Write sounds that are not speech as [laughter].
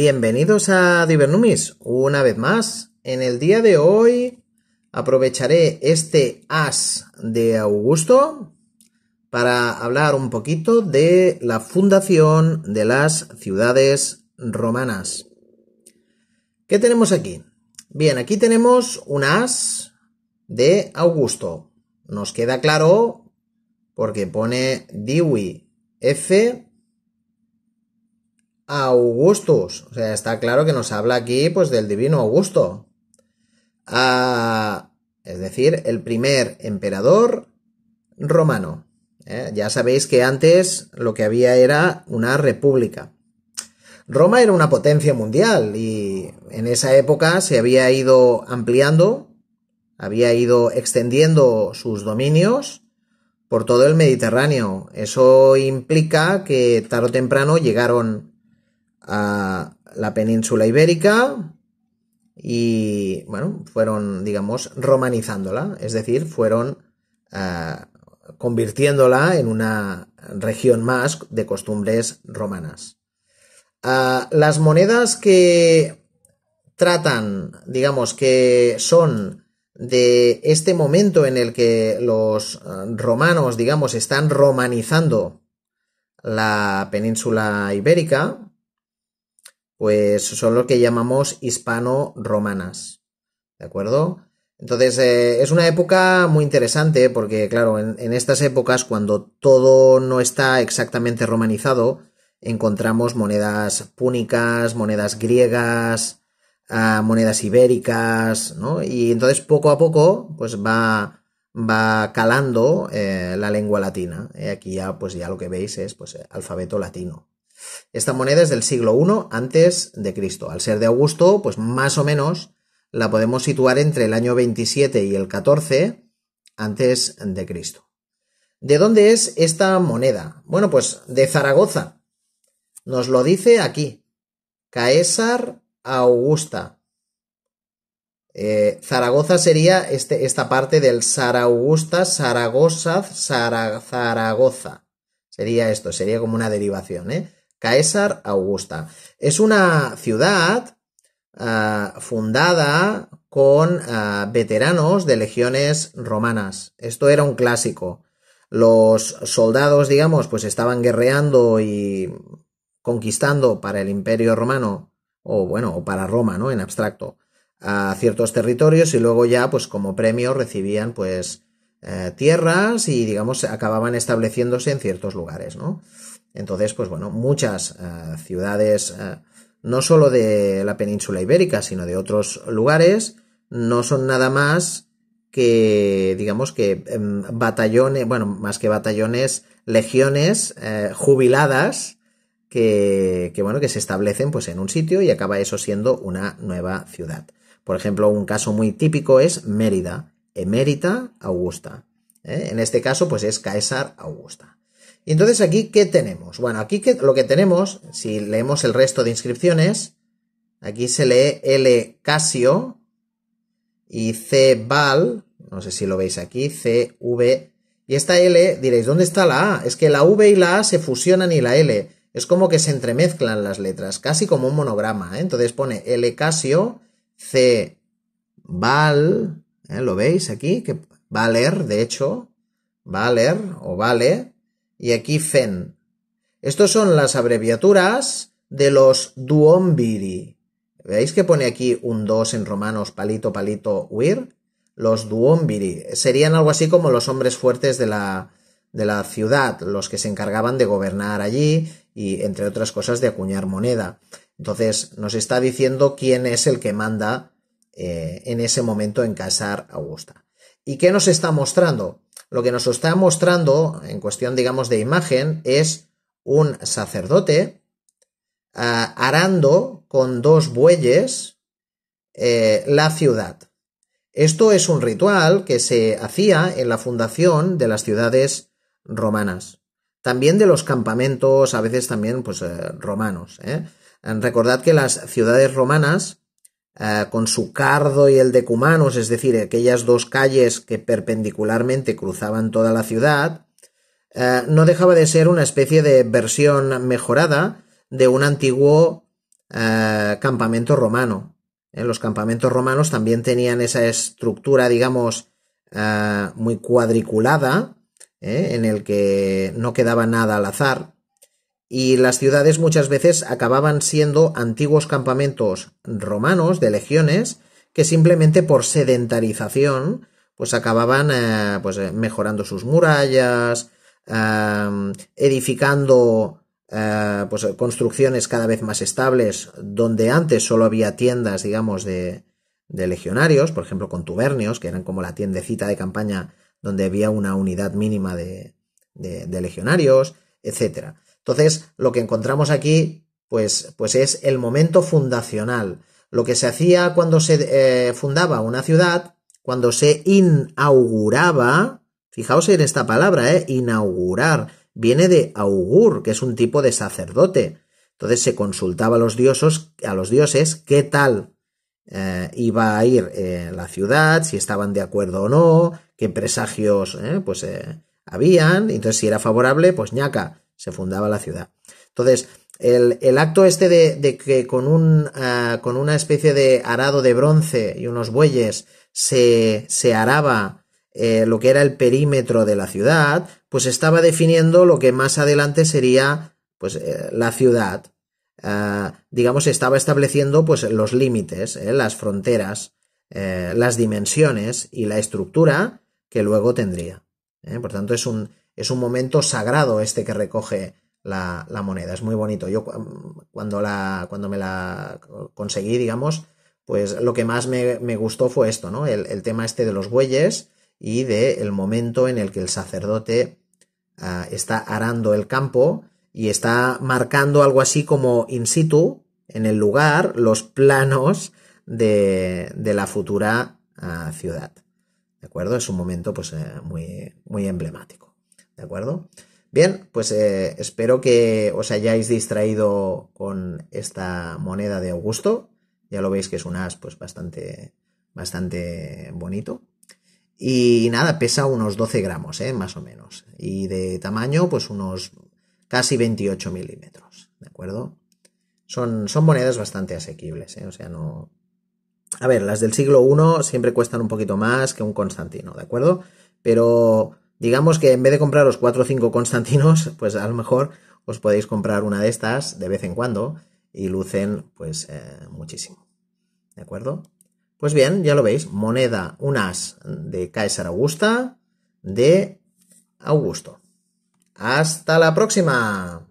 Bienvenidos a Divernumis, una vez más. En el día de hoy aprovecharé este as de Augusto para hablar un poquito de la fundación de las ciudades romanas. ¿Qué tenemos aquí? Bien, aquí tenemos un as de Augusto. Nos queda claro porque pone Dewey F Augustus. O sea, está claro que nos habla aquí pues del divino Augusto. Ah, es decir, el primer emperador romano. Eh, ya sabéis que antes lo que había era una república. Roma era una potencia mundial y en esa época se había ido ampliando, había ido extendiendo sus dominios por todo el Mediterráneo. Eso implica que tarde o temprano llegaron a la península ibérica y, bueno, fueron, digamos, romanizándola, es decir, fueron eh, convirtiéndola en una región más de costumbres romanas. Eh, las monedas que tratan, digamos, que son de este momento en el que los eh, romanos, digamos, están romanizando la península ibérica, pues son lo que llamamos hispano-romanas. ¿De acuerdo? Entonces, eh, es una época muy interesante porque, claro, en, estas épocas, cuando todo no está exactamente romanizado, encontramos monedas púnicas, monedas griegas, ah, monedas ibéricas, ¿no? Y entonces, poco a poco, pues va, va calando eh, la lengua latina. Eh, aquí ya, pues ya lo que veis es, pues, alfabeto latino. Esta moneda es del siglo I antes de Cristo. Al ser de Augusto, pues más o menos la podemos situar entre el año 27 y el 14 antes de Cristo. ¿De dónde es esta moneda? Bueno, pues de Zaragoza. Nos lo dice aquí. Caesar Augusta. Eh, Zaragoza sería este, esta parte del Saragusta, Zaragoza, Zaragoza. Sería esto, sería como una derivación, ¿eh? Caesar Augusta. Es una ciudad eh, fundada con eh, veteranos de legiones romanas. Esto era un clásico. Los soldados, digamos, pues estaban guerreando y conquistando para el imperio romano, o bueno, para Roma, ¿no? En abstracto, a ciertos territorios y luego ya, pues como premio recibían, pues, eh, tierras y, digamos, acababan estableciéndose en ciertos lugares, ¿no? Entonces, pues bueno, muchas eh, ciudades, eh, no sólo de la península ibérica, sino de otros lugares, no son nada más que, digamos, que em, batallones, bueno, más que batallones, legiones jubiladas que, que, bueno, que se establecen pues en un sitio y acaba eso siendo una nueva ciudad. Por ejemplo, un caso muy típico es Mérida emérita Augusta. ¿eh? En este caso, pues es Caesar Augusta. Y entonces aquí, ¿qué tenemos? Bueno, aquí lo que tenemos, si leemos el resto de inscripciones, aquí se lee L Casio y C Val, no sé si lo veis aquí, C V. Y esta L, diréis, ¿dónde está la A? Es que la V y la A se fusionan y la L. Es como que se entremezclan las letras, casi como un monograma. ¿eh? Entonces pone L Casio, C Val, ¿Eh? ¿Lo veis aquí? Que valer, de hecho, valer o vale, y aquí fen. Estos son las abreviaturas de los duombiri. ¿Veis que pone aquí un 2 en romanos, palito, palito, huir? Los duombiri serían algo así como los hombres fuertes de la, de la ciudad, los que se encargaban de gobernar allí y, entre otras cosas, de acuñar moneda. Entonces, nos está diciendo quién es el que manda eh, en ese momento en Casar Augusta. ¿Y qué nos está mostrando? Lo que nos está mostrando en cuestión, digamos, de imagen es un sacerdote eh, arando con dos bueyes eh, la ciudad. Esto es un ritual que se hacía en la fundación de las ciudades romanas, también de los campamentos, a veces también pues, romanos. Recordad que las ciudades romanas eh, con su cardo y el de Cumanos, es decir, aquellas dos calles que perpendicularmente cruzaban toda la ciudad, eh, no dejaba de ser una especie de versión mejorada de un antiguo eh, campamento romano. En Los campamentos romanos también tenían esa estructura, digamos, muy cuadriculada, en el que no quedaba nada al azar y las ciudades muchas veces acababan siendo antiguos campamentos romanos de legiones que simplemente por sedentarización pues acababan eh, pues, eh, mejorando sus murallas, edificando eh, pues, construcciones cada vez más estables donde antes solo había tiendas digamos de, de legionarios, por ejemplo con contubernios, que eran como la tiendecita de campaña donde había una unidad mínima de, de legionarios, etcétera. Entonces, lo que encontramos aquí, pues, pues es el momento fundacional. Lo que se hacía cuando se eh, fundaba una ciudad, cuando se inauguraba, fijaos en esta palabra, eh, inaugurar, viene de augur, que es un tipo de sacerdote. Entonces se consultaba a los, a los dioses qué tal eh, iba a ir la ciudad, si estaban de acuerdo o no, qué presagios pues, habían. Entonces, si era favorable, pues ñaca se fundaba la ciudad. Entonces, el, acto este de, que con, un, ah, con una especie de arado de bronce y unos bueyes se, araba eh, lo que era el perímetro de la ciudad, pues estaba definiendo lo que más adelante sería pues, eh, la ciudad. Ah, digamos, estaba estableciendo pues, los límites, eh, las fronteras, las dimensiones y la estructura que luego tendría. Por tanto, es un, es un momento sagrado este que recoge la, moneda. Es muy bonito. Yo cuando, me la conseguí, digamos, pues lo que más me, gustó fue esto, ¿no? El, tema este de los bueyes y del momento en el que el sacerdote ah, está arando el campo y está marcando algo así como in situ, en el lugar, los planos de, la futura ah, ciudad. ¿De acuerdo? Es un momento pues, eh, muy emblemático. ¿de acuerdo? Bien, pues eh, espero que os hayáis distraído con esta moneda de Augusto. Ya lo veis que es un as pues bastante, bastante bonito. Y nada, pesa unos 12 gramos, eh, más o menos. Y de tamaño, pues unos casi 28 milímetros, ¿de acuerdo? Son, son monedas bastante asequibles, eh, o sea, no... A ver, las del siglo I siempre cuestan un poquito más que un Constantino, ¿de acuerdo? Pero Digamos que en vez de compraros cuatro o cinco Constantinos, [laughs] pues a lo mejor os podéis comprar una de estas de vez en cuando y lucen pues eh, muchísimo. ¿De acuerdo? Pues bien, ya lo veis, moneda, Unas de Kaiser Augusta de Augusto. Hasta la próxima.